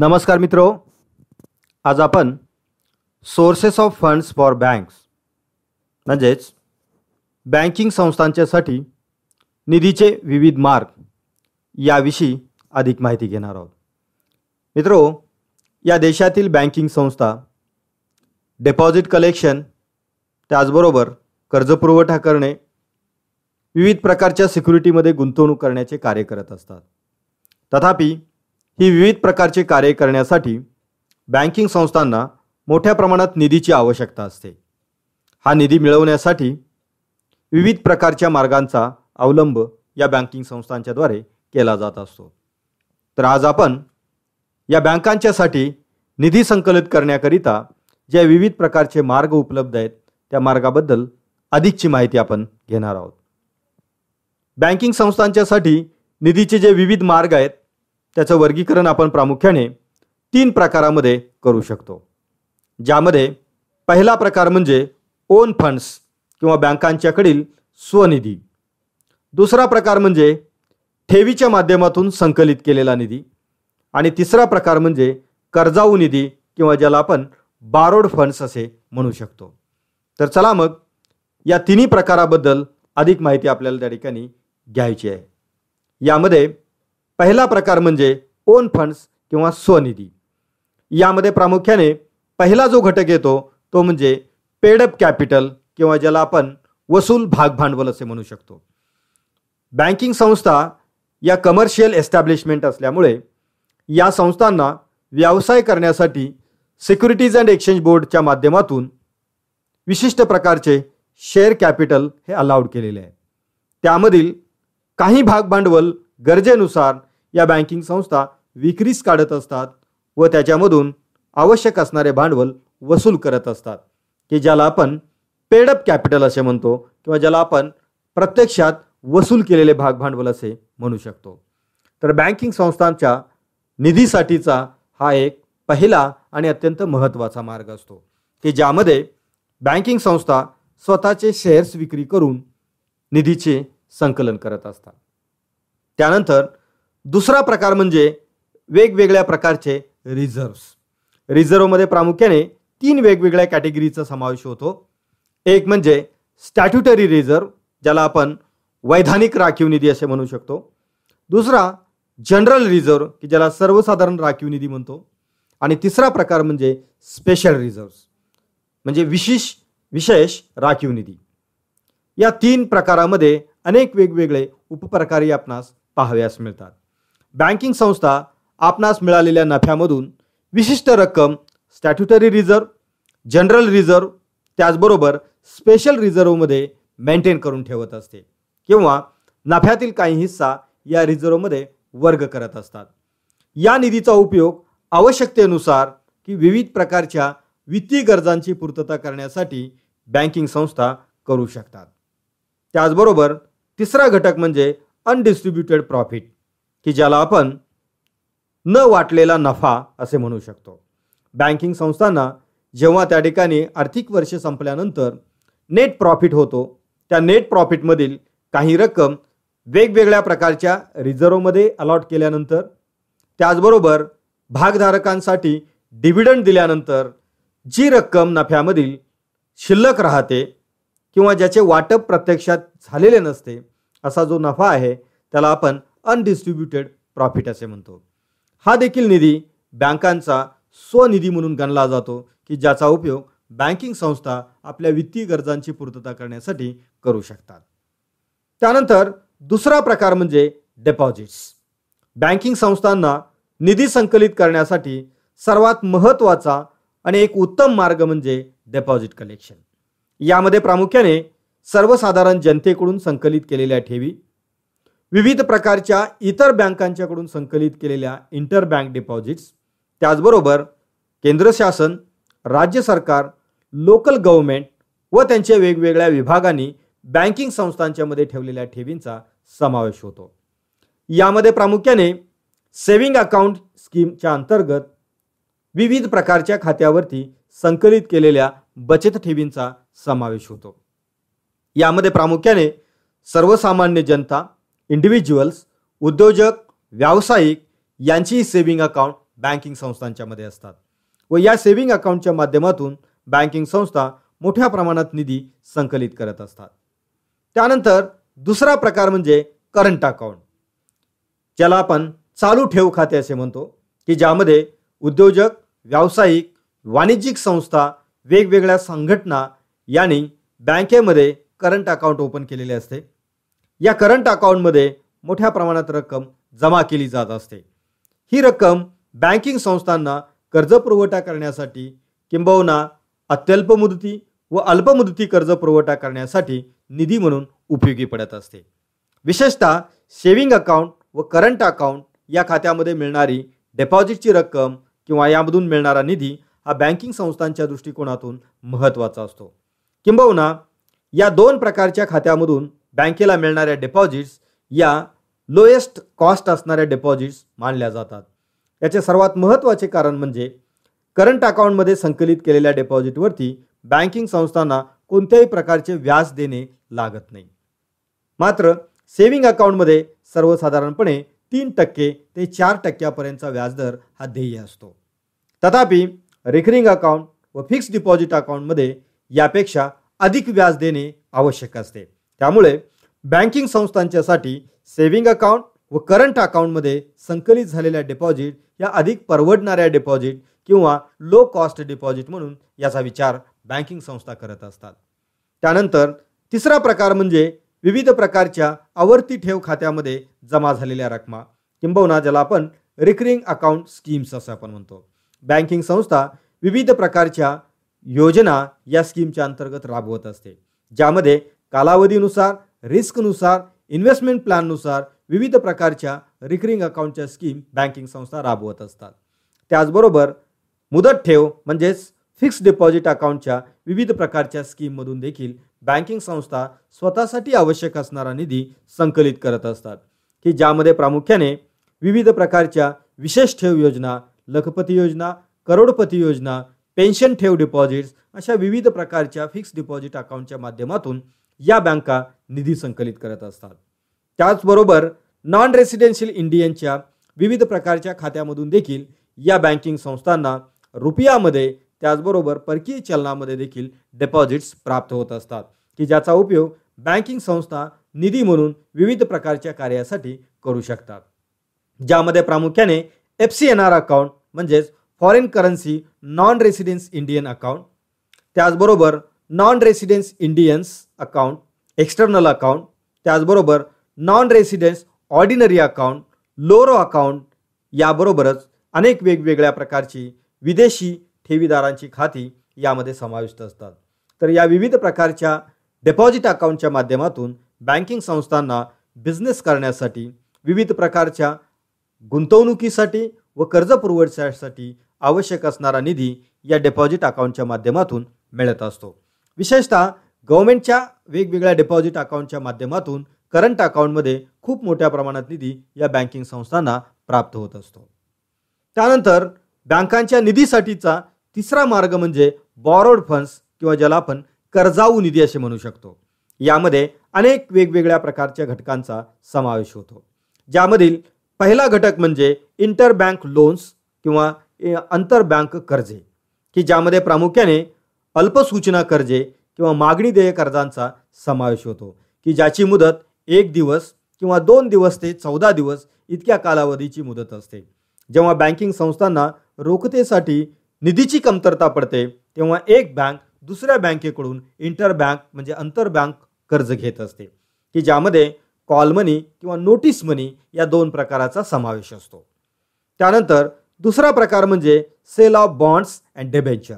नमस्कार मित्रो आज आपण sources of funds for banks म्हणजेच बँकिंग संस्थांच्यासाठी निधीचे विविध मार्ग याविषयी अधिक माहिती घेणार आहोत मित्रो या देशातील बँकिंग संस्था डिपॉझिट कलेक्शन त्याचबरोबर कर्जपुरवठा करणे विविध प्रकारच्या सिक्युरिटीमध्ये गुंतवणूक करण्याचे कार्य करत असतात तथापि ही विविध प्रकारचे कार्य करण्यासाठी बँकिंग संस्थांना मोठ्या प्रमाणात निधीची आवश्यकता असते हा निधी मिळवण्यासाठी विविध प्रकारच्या मार्गांचा अवलंब या बँकिंग संस्थांच्याद्वारे केला जात असतो तर आज आपण या बँकांच्यासाठी निधी संकलित करण्याकरिता ज्या विविध प्रकारचे मार्ग उपलब्ध आहेत त्या मार्गाबद्दल अधिकची माहिती आपण घेणार आहोत बँकिंग संस्थांच्यासाठी निधीचे जे विविध मार्ग आहेत त्याचं वर्गीकरण आपण प्रामुख्याने तीन प्रकारामध्ये करू शकतो ज्यामध्ये पहिला प्रकार म्हणजे ओन फंड्स किंवा बँकांच्याकडील स्वनिधी दुसरा प्रकार म्हणजे ठेवीच्या माध्यमातून संकलित केलेला निधी आणि तिसरा प्रकार म्हणजे कर्जाऊ निधी किंवा ज्याला आपण बारोड फंड्स असे म्हणू शकतो तर चला मग या तिन्ही प्रकाराबद्दल अधिक माहिती आपल्याला त्या ठिकाणी घ्यायची आहे यामध्ये पहिला प्रकार म्हणजे ओन फंड्स किंवा स्वनिधी यामध्ये प्रामुख्याने पहिला जो घटक येतो तो म्हणजे पेडअप कॅपिटल किंवा ज्याला आपण वसूल भाग भांडवल असे म्हणू शकतो बँकिंग संस्था या कमर्शियल एस्टॅब्लिशमेंट असल्यामुळे या संस्थांना व्यवसाय करण्यासाठी सिक्युरिटीज अँड एक्सचेंज बोर्डच्या माध्यमातून विशिष्ट प्रकारचे शेअर कॅपिटल हे अलाउड केलेले आहे त्यामधील काही भाग भांडवल गरजेनुसार या बँकिंग संस्था विक्रीस काढत असतात व त्याच्यामधून आवश्यक असणारे भांडवल वसूल करत असतात की ज्याला आपण पेडअप कॅपिटल असे म्हणतो किंवा ज्याला आपण प्रत्यक्षात वसूल केलेले भाग भांडवल असे म्हणू शकतो तर बँकिंग संस्थांच्या निधीसाठीचा हा एक पहिला आणि अत्यंत महत्त्वाचा मार्ग असतो की ज्यामध्ये बँकिंग संस्था स्वतःचे शेअर्स विक्री करून निधीचे संकलन करत असतात त्यानंतर दुसरा प्रकार म्हणजे वेगवेगळ्या प्रकारचे रिझर्व्स रिझर्वमध्ये प्रामुख्याने तीन वेगवेगळ्या कॅटेगरीचा समावेश होतो एक म्हणजे स्टॅट्युटरी रिझर्व ज्याला आपण वैधानिक राखीव निधी असे म्हणू शकतो दुसरा जनरल रिझर्व की ज्याला सर्वसाधारण राखीव निधी म्हणतो आणि तिसरा प्रकार म्हणजे स्पेशल रिझर्व्स म्हणजे विशेष विशेष राखीव निधी या तीन प्रकारामध्ये अनेक वेगवेगळे उपप्रकारही आपणास पाहाव्यास मिळतात बँकिंग संस्था आपणास मिळालेल्या नफ्यामधून विशिष्ट रक्कम स्टॅट्युटरी रिझर्व जनरल रिझर्व त्याचबरोबर स्पेशल रिझर्वमध्ये मेंटेन करून ठेवत असते किंवा नफ्यातील काही हिस्सा या रिझर्वमध्ये वर्ग करत असतात या निधीचा उपयोग आवश्यकतेनुसार की विविध प्रकारच्या वित्तीय गरजांची पूर्तता करण्यासाठी बँकिंग संस्था करू शकतात त्याचबरोबर तिसरा घटक म्हणजे अनडिस्ट्रीब्युटेड प्रॉफिट की ज्याला आपण न वाटलेला नफा असे म्हणू शकतो बँकिंग संस्थांना जेव्हा त्या ठिकाणी आर्थिक वर्ष संपल्यानंतर नेट प्रॉफिट होतो त्या नेट प्रॉफिटमधील काही रक्कम वेगवेगळ्या प्रकारच्या रिझर्वमध्ये अलॉट केल्यानंतर त्याचबरोबर भागधारकांसाठी डिव्हिडंड दिल्यानंतर जी रक्कम नफ्यामधील शिल्लक राहते किंवा ज्याचे वाटप प्रत्यक्षात झालेले नसते असा जो नफा आहे त्याला आपण अनडिस्ट्रीब्युटेड प्रॉफिट असे म्हणतो हा देखील निधी बँकांचा स्वनिधी म्हणून गणला जातो की ज्याचा उपयोग बँकिंग संस्था आपल्या वित्तीय गरजांची पूर्तता करण्यासाठी करू शकतात त्यानंतर दुसरा प्रकार म्हणजे डेपॉझिट्स बँकिंग संस्थांना निधी संकलित करण्यासाठी सर्वात महत्त्वाचा आणि एक उत्तम मार्ग म्हणजे डेपॉझिट कलेक्शन यामध्ये प्रामुख्याने सर्वसाधारण जनतेकडून संकलित केलेल्या ठेवी विविध प्रकारच्या इतर बँकांच्याकडून संकलित केलेल्या इंटर बँक डिपॉझिट्स त्याचबरोबर केंद्र शासन राज्य सरकार लोकल गव्हर्मेंट व त्यांच्या वेगवेगळ्या विभागांनी बँकिंग संस्थांच्यामध्ये ठेवलेल्या ठेवींचा समावेश होतो यामध्ये प्रामुख्याने सेविंग अकाउंट स्कीमच्या अंतर्गत विविध प्रकारच्या खात्यावरती संकलित केलेल्या बचत ठेवींचा समावेश होतो यामध्ये प्रामुख्याने सर्वसामान्य जनता इंडिव्हिज्युअल्स उद्योजक व्यावसायिक यांचीही सेव्हिंग अकाउंट बँकिंग संस्थांच्यामध्ये असतात व या सेव्हिंग अकाउंटच्या माध्यमातून बँकिंग संस्था मोठ्या प्रमाणात निधी संकलित करत असतात त्यानंतर दुसरा प्रकार म्हणजे करंट अकाउंट ज्याला आपण चालू ठेव खाते असे म्हणतो की ज्यामध्ये उद्योजक व्यावसायिक वाणिज्यिक संस्था वेगवेगळ्या संघटना यांनी बँकेमध्ये करंट अकाउंट ओपन केलेले असते या करंट अकाउंटमध्ये मोठ्या प्रमाणात रक्कम जमा केली जात असते ही रक्कम बँकिंग संस्थांना कर्ज पुरवठा करण्यासाठी किंबहुना अत्यल्प मुदती व अल्पमुदती कर्ज पुरवठा करण्यासाठी निधी म्हणून उपयोगी पडत असते विशेषतः सेविंग अकाउंट व करंट अकाउंट या खात्यामध्ये मिळणारी डिपॉझिटची रक्कम किंवा यामधून मिळणारा निधी हा बँकिंग संस्थांच्या दृष्टिकोनातून महत्त्वाचा असतो किंबहुना या दोन प्रकारच्या खात्यामधून बँकेला मिळणाऱ्या डिपॉझिट्स या लोएस्ट कॉस्ट असणाऱ्या डिपॉझिट्स मानल्या जातात याचे सर्वात महत्त्वाचे कारण म्हणजे करंट अकाउंटमध्ये संकलित केलेल्या डिपॉझिटवरती बँकिंग संस्थांना कोणत्याही प्रकारचे व्याज देणे लागत नाही मात्र सेविंग अकाउंटमध्ये सर्वसाधारणपणे तीन टक्के ते चार टक्क्यापर्यंतचा व्याजदर हा ध्येय असतो तथापि रिकरिंग अकाउंट व फिक्स्ड डिपॉझिट अकाउंटमध्ये यापेक्षा अधिक व्याज देणे आवश्यक असते त्यामुळे बँकिंग संस्थांच्यासाठी सेव्हिंग अकाउंट व करंट अकाउंटमध्ये संकलित झालेल्या डिपॉझिट या अधिक परवडणाऱ्या डिपॉझिट किंवा लो कॉस्ट डिपॉझिट म्हणून याचा विचार बँकिंग संस्था करत असतात त्यानंतर तिसरा प्रकार म्हणजे विविध प्रकारच्या आवर्ती ठेव खात्यामध्ये जमा झालेल्या रकमा किंबहुना ज्याला आपण रिकरिंग अकाउंट स्कीम्स असं आपण म्हणतो बँकिंग संस्था विविध प्रकारच्या योजना या स्कीमच्या अंतर्गत राबवत असते ज्यामध्ये कालावधीनुसार रिस्कनुसार इन्व्हेस्टमेंट प्लॅननुसार विविध प्रकारच्या रिकरिंग अकाउंटच्या स्कीम बँकिंग संस्था राबवत असतात त्याचबरोबर मुदत ठेव म्हणजेच फिक्स्ड डिपॉझिट अकाउंटच्या विविध प्रकारच्या स्कीममधून देखील बँकिंग संस्था स्वतःसाठी आवश्यक असणारा निधी संकलित करत असतात की ज्यामध्ये प्रामुख्याने विविध प्रकारच्या विशेष ठेव योजना लखपती योजना करोडपती योजना पेन्शन ठेव डिपॉझिट्स अशा विविध प्रकारच्या फिक्स्ड डिपॉझिट अकाउंटच्या माध्यमातून या बँका निधी संकलित करत असतात त्याचबरोबर नॉन रेसिडेन्शियल इंडियनच्या विविध प्रकारच्या खात्यामधून देखील या बँकिंग संस्थांना रुपयामध्ये त्याचबरोबर परकीय चलनामध्ये देखील डिपॉझिट्स प्राप्त होत असतात की ज्याचा उपयोग बँकिंग संस्था निधी म्हणून विविध प्रकारच्या कार्यासाठी करू शकतात ज्यामध्ये प्रामुख्याने F C N R account म्हणजेच foreign currency non residence Indian account त्याचबरोबर non residence Indians account external account त्याचबरोबर non residence ordinary account loro account याबरोबरच अनेक वेगवेगळ्या प्रकारची विदेशी ठेवीदारांची खाती यामध्ये समाविष्ट असतात तर या विविध प्रकारच्या डेपॉझिट अकाउंटच्या माध्यमातून बँकिंग संस्थांना बिझनेस करण्यासाठी विविध प्रकारच्या गुंतवणुकीसाठी व कर्ज पुरवठ्यासाठी आवश्यक असणारा निधी या डेपॉझिट अकाउंटच्या माध्यमातून मिळत असतो विशेषतः गव्हर्नमेंटच्या वेगवेगळ्या डिपॉझिट अकाउंटच्या माध्यमातून करंट अकाउंटमध्ये खूप मोठ्या प्रमाणात निधी या बँकिंग संस्थांना प्राप्त होत असतो त्यानंतर बँकांच्या निधीसाठीचा तिसरा मार्ग म्हणजे बॉरोड फंड्स किंवा ज्याला आपण कर्जाऊ निधी असे म्हणू शकतो यामध्ये अनेक वेगवेगळ्या प्रकारच्या घटकांचा समावेश होतो ज्यामधील पहिला घटक म्हणजे इंटर बँक लोन्स किंवा बँक कर्जे की ज्यामध्ये प्रामुख्याने अल्पसूचना कर्जे किंवा मागणी देय कर्जांचा समावेश होतो की ज्याची मुदत एक दिवस किंवा दोन दिवस ते चौदा दिवस इतक्या कालावधीची मुदत असते जेव्हा बँकिंग संस्थांना रोखतेसाठी निधीची कमतरता पडते तेव्हा एक बँक दुसऱ्या बँकेकडून इंटर बँक म्हणजे बँक कर्ज घेत असते की ज्यामध्ये कॉल मनी किंवा नोटीस मनी या दोन प्रकाराचा समावेश असतो त्यानंतर दुसरा प्रकार म्हणजे sale of bonds and debenture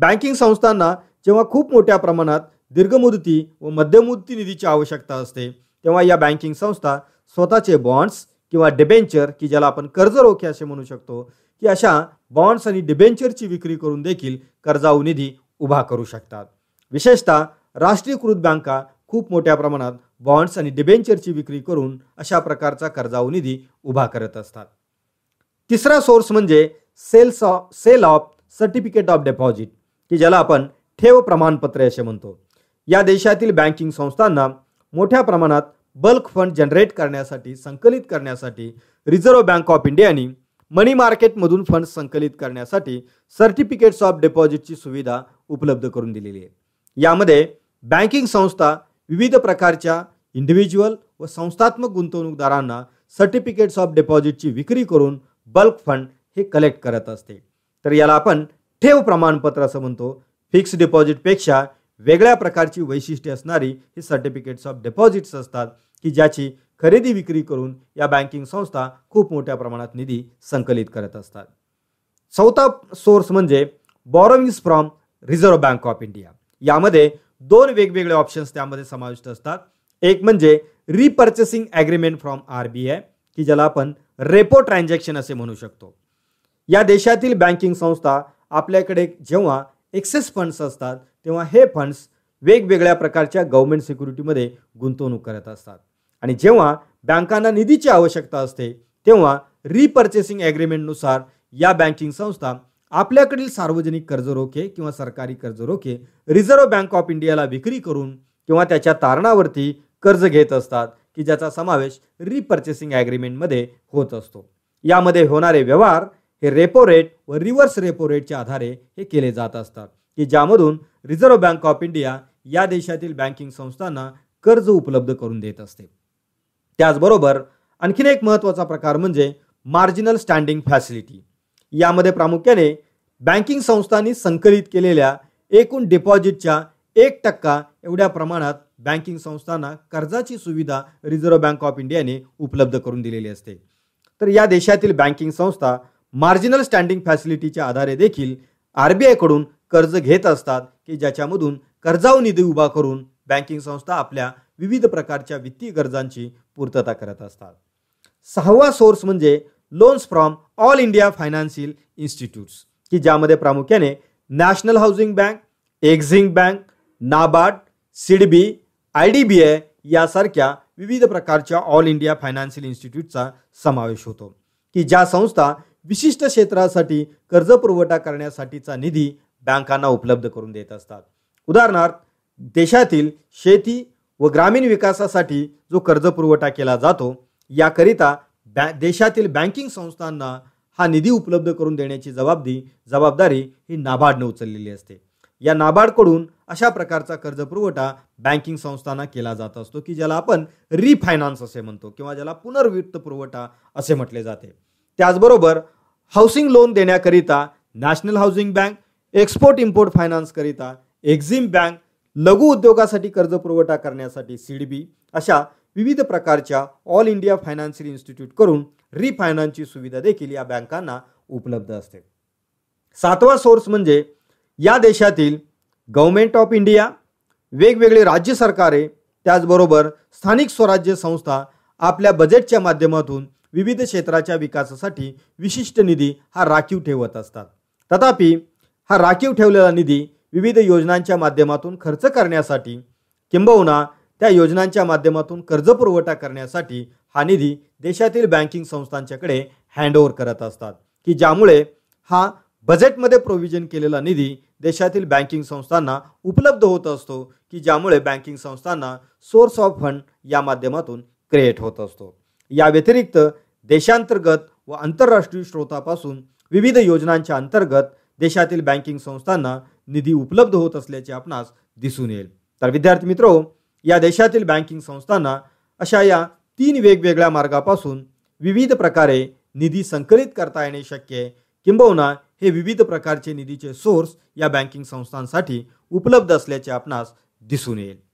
banking संस्थांना जेव्हा खूप मोठ्या प्रमाणात दीर्घ मुदती व मध्यमुदती निधीची आवश्यकता असते तेव्हा या बँकिंग संस्था स्वतःचे बॉन्ड्स किंवा डिबेंचर की ज्याला आपण कर्ज रोखे असे म्हणू शकतो की अशा बॉन्ड्स आणि डिबेंचरची विक्री करून देखील कर्जाऊ निधी उभा करू शकतात विशेषतः राष्ट्रीयकृत बँका खूप मोठ्या प्रमाणात बॉन्ड्स आणि डिबेंचरची विक्री करून अशा प्रकारचा कर्जाऊ निधी उभा करत असतात तिसरा सोर्स म्हणजे sales of sale of certificate of deposit की ज्याला आपण ठेव प्रमाणपत्र असे म्हणतो या देशातील बँकिंग संस्थांना मोठ्या प्रमाणात बल्क फंड जनरेट करण्यासाठी संकलित करण्यासाठी रिझर्व्ह बँक ऑफ इंडियाने मनी मार्केटमधून फंड संकलित करण्यासाठी सर्टिफिकेट्स ऑफ डिपॉझिटची सुविधा उपलब्ध करून दिलेली आहे यामध्ये बँकिंग संस्था विविध प्रकारच्या इंडिव्हिज्युअल व संस्थात्मक गुंतवणूकदारांना सर्टिफिकेट्स ऑफ डिपॉझिटची विक्री करून बल्क फंड हे कलेक्ट करत असते तर याला आपण ठेव प्रमाणपत्र असं म्हणतो फिक्स डिपॉझिटपेक्षा वेगळ्या प्रकारची वैशिष्ट्ये असणारी ही सर्टिफिकेट्स ऑफ डिपॉझिट्स असतात की ज्याची खरेदी विक्री करून या बँकिंग संस्था खूप मोठ्या प्रमाणात निधी संकलित करत असतात चौथा सोर्स म्हणजे borrowings from reserve bank of India यामध्ये दोन वेगवेगळे ऑप्शन्स त्यामध्ये समाविष्ट असतात एक म्हणजे repurchasing agreement from R B I की ज्याला आपण रेपो ट्रान्झॅक्शन असे म्हणू शकतो या देशातील बँकिंग संस्था आपल्याकडे जेव्हा एक्सेस फंड्स असतात तेव्हा हे फंड्स वेगवेगळ्या प्रकारच्या गव्हर्मेंट सिक्युरिटीमध्ये गुंतवणूक करत असतात आणि जेव्हा बँकांना निधीची आवश्यकता असते तेव्हा रिपर्चेसिंग ॲग्रीमेंटनुसार या बँकिंग संस्था आपल्याकडील सार्वजनिक कर्जरोखे किंवा सरकारी कर्जरोखे रिझर्व्ह बँक ऑफ इंडियाला विक्री करून किंवा त्याच्या तारणावरती कर्ज घेत असतात की ज्याचा समावेश रिपर्चेसिंग ॲग्रीमेंटमध्ये होत असतो यामध्ये होणारे व्यवहार हे रेपो रेट व रिव्हर्स रेपो रेटच्या आधारे हे केले जात असतात की ज्यामधून रिझर्व्ह बँक ऑफ इंडिया या देशातील बँकिंग संस्थांना कर्ज उपलब्ध करून देत असते त्याचबरोबर आणखीन एक महत्त्वाचा प्रकार म्हणजे मार्जिनल स्टँडिंग फॅसिलिटी यामध्ये प्रामुख्याने बँकिंग संस्थांनी संकलित केलेल्या एकूण डिपॉझिटच्या एक टक्का एवढ्या प्रमाणात बँकिंग संस्थांना कर्जाची सुविधा रिझर्व्ह बँक ऑफ इंडियाने उपलब्ध करून दिलेली असते तर या देशातील बँकिंग संस्था मार्जिनल स्टँडिंग फॅसिलिटीच्या आधारे देखील आर बी आयकडून कर्ज घेत असतात की ज्याच्यामधून कर्जाऊ निधी उभा करून बँकिंग संस्था आपल्या विविध प्रकारच्या वित्तीय गरजांची पूर्तता करत असतात सहावा सोर्स म्हणजे loans from all India financial institutes की ज्यामध्ये प्रामुख्याने national housing bank Exim bank NABARD SIDBI I D B I यासारख्या विविध प्रकारच्या ऑल इंडिया फायनान्शियल इन्स्टिट्यूटचा समावेश होतो की ज्या संस्था विशिष्ट क्षेत्रासाठी कर्ज पुरवठा करण्यासाठीचा निधी बँकांना उपलब्ध करून देत असतात उदाहरणार्थ देशातील शेती व ग्रामीण विकासासाठी जो कर्ज पुरवठा केला जातो याकरिता बॅ देशातील बँकिंग संस्थांना हा निधी उपलब्ध करून देण्याची जबाबदी जबाबदारी ही नाबार्डने उचललेली असते या नाबार्डकडून अशा प्रकारचा कर्ज पुरवठा बँकिंग संस्थांना केला जात असतो की ज्याला आपण रिफायनान्स असे म्हणतो किंवा ज्याला पुनर्वित्त पुरवठा असे म्हटले जाते त्याचबरोबर हाऊसिंग लोन देण्याकरिता national housing bank export import फायनान्सकरिता एक्झिम बँक लघु उद्योगासाठी कर्ज पुरवठा करण्यासाठी सीडबी अशा विविध प्रकारच्या ऑल इंडिया फायनान्शियल इन्स्टिट्यूट करून रिफायनान्सची सुविधा देखील या बँकांना उपलब्ध असते सातवा सोर्स म्हणजे या देशातील गव्हर्मेंट ऑफ इंडिया वेगवेगळे राज्य सरकारे त्याचबरोबर स्थानिक स्वराज्य संस्था आपल्या बजेटच्या माध्यमातून विविध क्षेत्राच्या विकासासाठी विशिष्ट निधी हा राखीव ठेवत असतात तथापि हा राखीव ठेवलेला निधी विविध योजनांच्या माध्यमातून खर्च करण्यासाठी किंबहुना त्या योजनांच्या माध्यमातून कर्ज पुरवठा करण्यासाठी हा निधी देशातील बँकिंग संस्थांच्याकडे हँडओव्हर करत असतात की ज्यामुळे हा बजेटमध्ये प्रोव्हिजन केलेला निधी देशातील बँकिंग संस्थांना उपलब्ध होत असतो की ज्यामुळे बँकिंग संस्थांना सोर्स ऑफ फंड या माध्यमातून क्रिएट होत असतो या व्यतिरिक्त देशांतर्गत व आंतरराष्ट्रीय स्रोतापासून विविध योजनांच्या अंतर्गत देशातील बँकिंग संस्थांना निधी उपलब्ध होत असल्याचे आपणास दिसून येईल तर विद्यार्थी मित्रो या देशातील बँकिंग संस्थांना अशा या तीन वेगवेगळ्या मार्गापासून विविध प्रकारे निधी संकलित करता येणे शक्य आहे किंबहुना हे विविध प्रकारचे निधीचे सोर्स या बँकिंग संस्थांसाठी उपलब्ध असल्याचे आपणास दिसून येईल